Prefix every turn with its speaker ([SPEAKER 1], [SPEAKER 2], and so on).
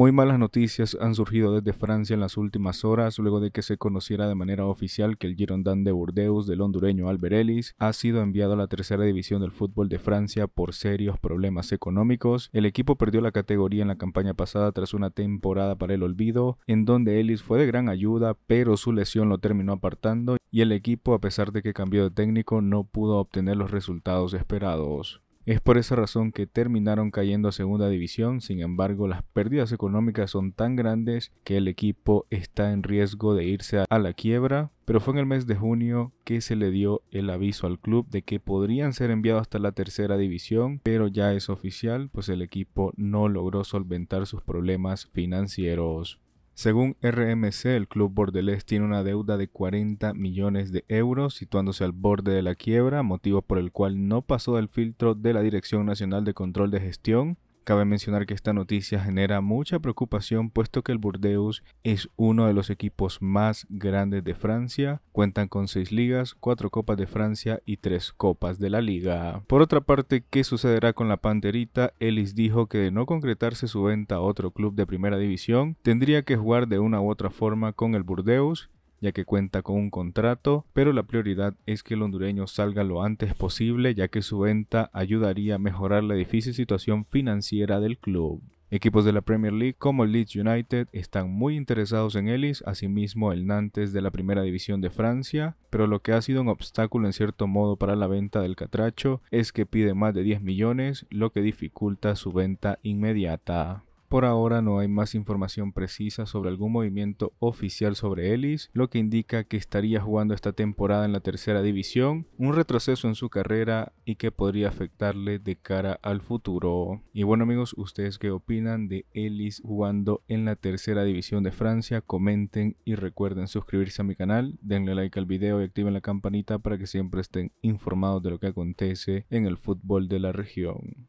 [SPEAKER 1] Muy malas noticias han surgido desde Francia en las últimas horas, luego de que se conociera de manera oficial que el Girondin de Burdeos del hondureño Albert Ellis ha sido enviado a la tercera división del fútbol de Francia por serios problemas económicos. El equipo perdió la categoría en la campaña pasada tras una temporada para el olvido, en donde Ellis fue de gran ayuda, pero su lesión lo terminó apartando y el equipo, a pesar de que cambió de técnico, no pudo obtener los resultados esperados. Es por esa razón que terminaron cayendo a segunda división, sin embargo las pérdidas económicas son tan grandes que el equipo está en riesgo de irse a la quiebra, pero fue en el mes de junio que se le dio el aviso al club de que podrían ser enviados hasta la tercera división, pero ya es oficial, pues el equipo no logró solventar sus problemas financieros. Según RMC, el club bordelés tiene una deuda de 40 millones de euros, situándose al borde de la quiebra, motivo por el cual no pasó del filtro de la Dirección Nacional de Control de Gestión, Cabe mencionar que esta noticia genera mucha preocupación puesto que el Burdeos es uno de los equipos más grandes de Francia, cuentan con seis ligas, cuatro copas de Francia y tres copas de la liga. Por otra parte, ¿qué sucederá con la Panterita? Ellis dijo que de no concretarse su venta a otro club de primera división, tendría que jugar de una u otra forma con el Burdeos ya que cuenta con un contrato, pero la prioridad es que el hondureño salga lo antes posible, ya que su venta ayudaría a mejorar la difícil situación financiera del club. Equipos de la Premier League como Leeds United están muy interesados en Ellis, asimismo el Nantes de la Primera División de Francia, pero lo que ha sido un obstáculo en cierto modo para la venta del catracho es que pide más de 10 millones, lo que dificulta su venta inmediata. Por ahora no hay más información precisa sobre algún movimiento oficial sobre Ellis, lo que indica que estaría jugando esta temporada en la tercera división, un retroceso en su carrera y que podría afectarle de cara al futuro. Y bueno amigos, ¿ustedes qué opinan de Ellis jugando en la tercera división de Francia? Comenten y recuerden suscribirse a mi canal, denle like al video y activen la campanita para que siempre estén informados de lo que acontece en el fútbol de la región.